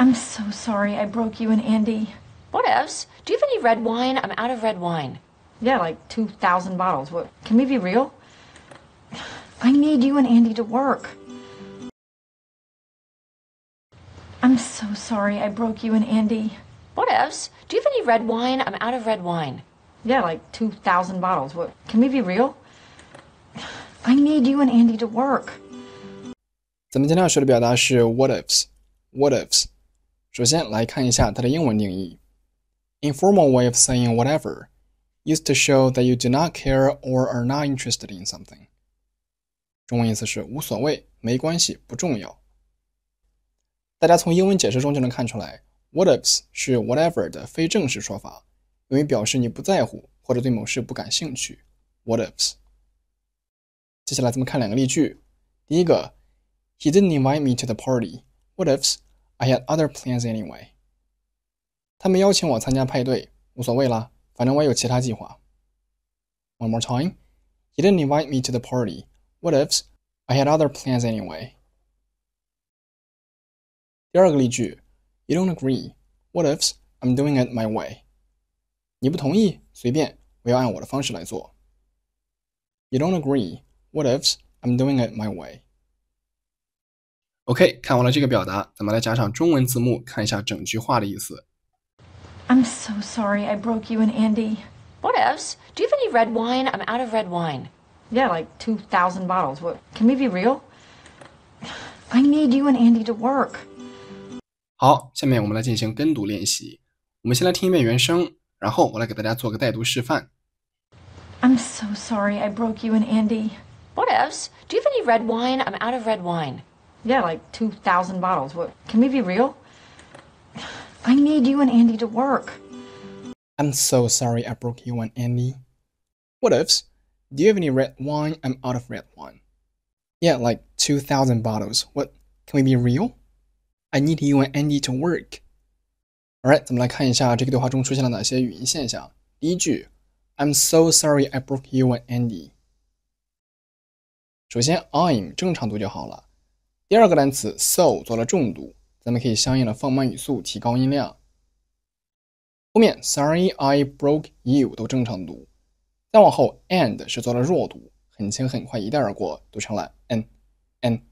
I'm so sorry I broke you and Andy. Whatevs. Do you have any red wine? I'm out of red wine. Yeah, like 2,000 bottles. What, can we be real? I need you and Andy to work. I'm so sorry I broke you and Andy. Whatevs. Do you have any red wine? I'm out of red wine. Yeah, like 2,000 bottles. What, can we be real? I need you and Andy to work. 咱们今天要学的表达是 what ifs，what ifs 首先来看一下它的英文定义：informal way of saying whatever used to show that you do not care or are not interested in something。中文意思是无所谓、没关系、不重要。大家从英文解释中就能看出来，whatevs 是 whatever 的非正式说法，用于表示你不在乎或者对某事不感兴趣。whatevs。接下来咱们看两个例句。第一个，He didn't invite me to the party. What ifs I had other plans anyway。他们邀请我参加派对，无所谓啦，反正我有其他计划。One more time, he didn't invite me to the party. What ifs? I had other plans anyway. 第二个例句，You don't agree. What ifs? I'm doing it my way. 你不同意，随便，我要按我的方式来做。You don't agree. What ifs? I'm doing it my way. OK，看完了这个表达，咱们来加上中文字幕，看一下整句话的意思。I'm so sorry I broke you and Andy. What else? Do you have any red wine? I'm out of red wine. Yeah, like 2,000 bottles. What, can we be real? I need you and Andy to work. 好，下面我们来进行跟读练习。我们先来听一遍原声，然后我来给大家做个带读示范。I'm so sorry I broke you and Andy. What else? Do you have any red wine? I'm out of red wine. Yeah, like 2,000 bottles. What, can we be real? I need you and Andy to work. I'm so sorry I broke you and Andy. What ifs? Do you have any red wine? I'm out of red wine. Yeah, like 2,000 bottles. What? Can we be real? I need you and Andy to work. Alright，咱们来看一下这个对话中出现了哪些语音现象。第一句，I'm so sorry I broke you and Andy。首先，I'm 正常读就好了。第二个单词 so 做了重读，咱们可以相应的放慢语速，提高音量。后面 sorry I broke you 都正常读，再往后 and 是做了弱读，很轻很快一带而过，读成了 n n，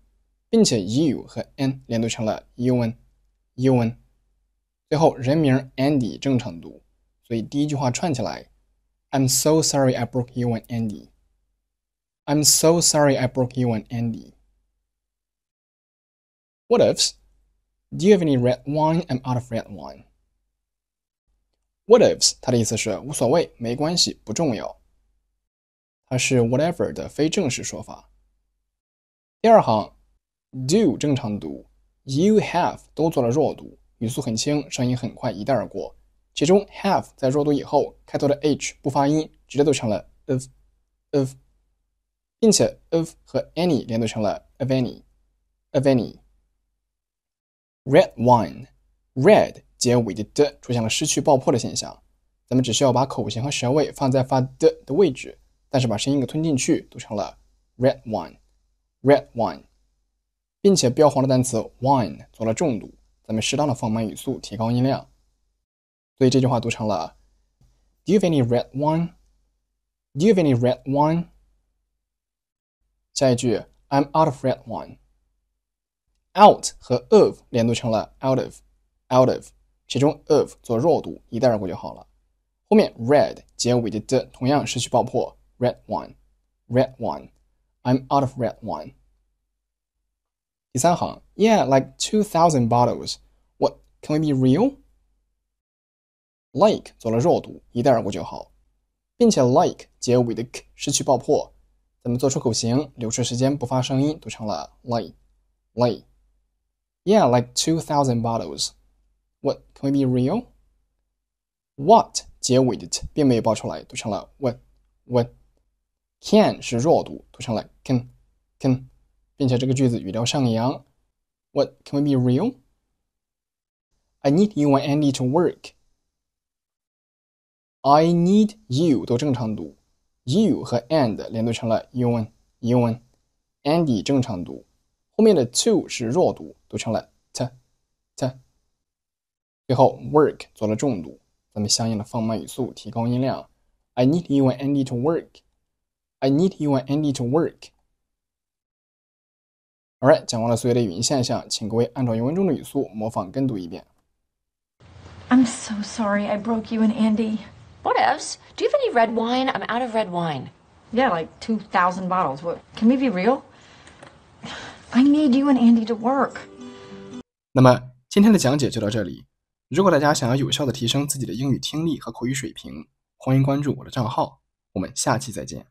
并且 you 和 n 连读成了 youn youn。最后人名 Andy 正常读，所以第一句话串起来：I'm so sorry I broke you and Andy. I'm so sorry I broke you and Andy. What ifs? Do you have any red wine? I'm out of red wine. What ifs？它的意思是无所谓、没关系、不重要。它是 whatever 的非正式说法。第二行，do 正常读，you have 都做了弱读，语速很轻，声音很快，一带而过。其中 have 在弱读以后，开头的 h 不发音，直接读成了 of of，并且 of 和 any 连读成了 of any of any。Red wine，red 结尾的 d 出现了失去爆破的现象。咱们只需要把口型和舌位放在发 d 的位置，但是把声音给吞进去，读成了 red wine，red wine，并且标黄的单词 wine 做了重读。咱们适当的放慢语速，提高音量。所以这句话读成了 Do you have any red wine? Do you have any red wine? 下一句 I'm out of red wine。out 和 of 连读成了 out of out of，其中 of 做弱读，一带而过就好了。后面 red 结尾的的同样失去爆破，red one red one。I'm out of red wine。第三行，Yeah, like two thousand bottles. What can we be real? Like 做了弱读，一带而过就好，并且 like 结尾的 k 失去爆破，咱们做出口型，留出时间不发声音，读成了 lay lay。yeah, like 2,000 bottles. What can we be real? What 结尾的 t 并没有爆出来，读成了 what what。Can 是弱读，读成了 can can，并且这个句子语调上扬。What can we be real? I need you and Andy to work. I need you 都正常读，you 和 and 连读成了 you and you and Andy 正常读。后面的 to 是弱读，读成了 t t。最后 work 做了重读，咱们相应的放慢语速，提高音量。I need you and Andy to work. I need you and Andy to work. Alright，讲完了所有的语音现象，请各位按照原文中的语速模仿跟读一遍。I'm so sorry I broke you and Andy. What else? Do you have any red wine? I'm out of red wine. Yeah, like 2,000 bottles. What, can we be real? I need and Andy you to work. 那么今天的讲解就到这里。如果大家想要有效的提升自己的英语听力和口语水平，欢迎关注我的账号。我们下期再见。